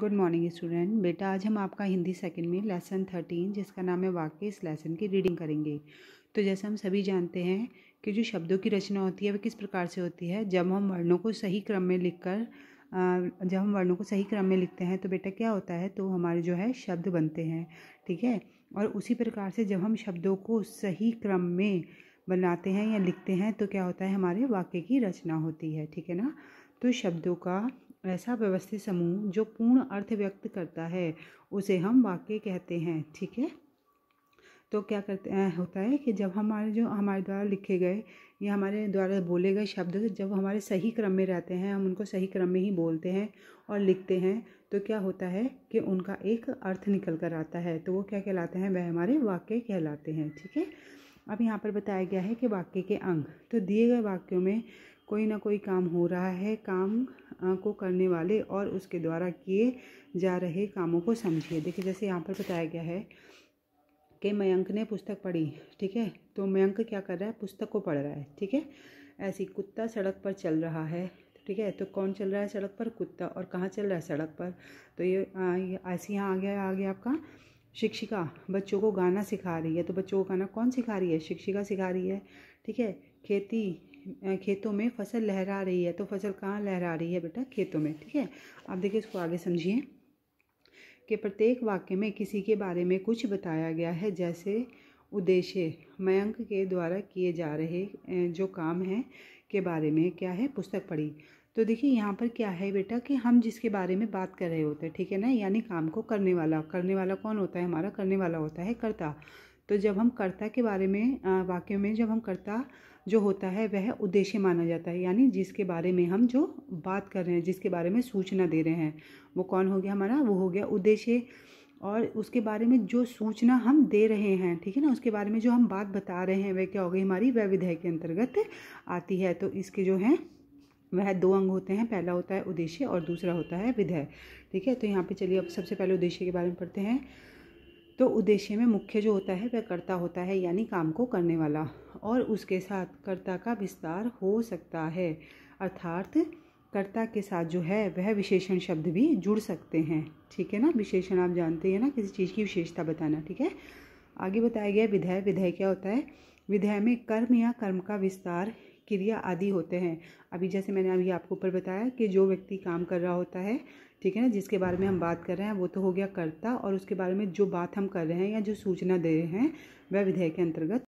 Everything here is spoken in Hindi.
गुड मॉर्निंग स्टूडेंट बेटा आज हम आपका हिंदी सेकंड में लेसन थर्टीन जिसका नाम है वाक्य इस लेसन की रीडिंग करेंगे तो जैसे हम सभी जानते हैं कि जो शब्दों की रचना होती है वह किस प्रकार से होती है जब हम वर्णों को सही क्रम में लिखकर जब हम वर्णों को सही क्रम में लिखते हैं तो बेटा क्या होता है तो हमारे जो है शब्द बनते हैं ठीक है और उसी प्रकार से जब हम शब्दों को सही क्रम में बनाते हैं या लिखते हैं तो क्या होता है हमारे वाक्य की रचना होती है ठीक है ना तो शब्दों का ऐसा व्यवस्थित समूह जो पूर्ण अर्थ व्यक्त करता है उसे हम वाक्य कहते हैं ठीक है तो क्या करते हैं होता है कि जब हमारे जो हमारे द्वारा लिखे गए या हमारे द्वारा बोले गए शब्द जब हमारे सही क्रम में रहते हैं हम उनको सही क्रम में ही बोलते हैं और लिखते हैं तो क्या होता है कि उनका एक अर्थ निकल कर आता है तो वो क्या कहलाते हैं वह हमारे वाक्य कहलाते हैं ठीक है अब यहाँ पर बताया गया है कि वाक्य के अंग तो दिए गए वाक्यों में कोई ना कोई काम हो रहा है काम को करने वाले और उसके द्वारा किए जा रहे कामों को समझिए देखिए जैसे यहाँ पर बताया गया है कि मयंक ने पुस्तक पढ़ी ठीक है तो मयंक क्या कर रहा है पुस्तक को पढ़ रहा है ठीक है ऐसी कुत्ता सड़क पर चल रहा है ठीक है तो कौन चल रहा है सड़क पर कुत्ता और कहाँ चल रहा है सड़क पर तो ये ऐसे यहाँ आ गया आ गया आपका शिक्षिका बच्चों को गाना सिखा रही है तो बच्चों को गाना कौन सिखा रही है शिक्षिका सिखा रही है ठीक है खेती खेतों में फसल लहरा रही है तो फसल कहाँ लहरा रही है बेटा खेतों में ठीक है आप देखिए इसको आगे समझिए कि प्रत्येक वाक्य में किसी के बारे में कुछ बताया गया है जैसे उद्देश्य मयंक के द्वारा किए जा रहे जो काम है के बारे में क्या है पुस्तक पढ़ी तो देखिए यहाँ पर क्या है बेटा कि हम जिसके बारे में बात कर रहे होते हैं ठीक है ना यानी काम को करने वाला करने वाला कौन होता है हमारा करने वाला होता है कर्ता तो जब हम कर्ता के बारे में वाक्य में जब हम कर्ता जो होता है वह उद्देश्य माना जाता है यानी जिसके बारे में हम जो बात कर रहे हैं जिसके बारे में सूचना दे रहे हैं वो कौन हो गया हमारा वो हो गया उद्देश्य और उसके बारे में जो सूचना हम दे रहे हैं ठीक है ना उसके बारे में जो हम बात बता रहे हैं वह क्या हो गई हमारी वह विधेय के अंतर्गत आती है तो इसके जो हैं वह दो अंग होते हैं पहला होता है उद्देश्य और दूसरा होता है विधेय ठीक है तो यहाँ पे चलिए अब सबसे पहले उद्देश्य के बारे में पढ़ते हैं तो उद्देश्य में मुख्य जो होता है वह कर्ता होता है यानी काम को करने वाला और उसके साथ कर्ता का विस्तार हो सकता है अर्थात कर्ता के साथ जो है वह विशेषण शब्द भी जुड़ सकते हैं ठीक है ना विशेषण आप जानते हैं ना किसी चीज़ की विशेषता बताना ठीक है आगे बताया गया विधेय विधेय क्या होता है विधेय में कर्म या कर्म का विस्तार क्रिया आदि होते हैं अभी जैसे मैंने अभी आपको ऊपर बताया कि जो व्यक्ति काम कर रहा होता है ठीक है ना जिसके बारे में हम हाँ। बात कर रहे हैं वो तो हो गया कर्ता और उसके बारे में जो बात हम कर रहे हैं या जो सूचना दे रहे हैं वह विधेयक के अंतर्गत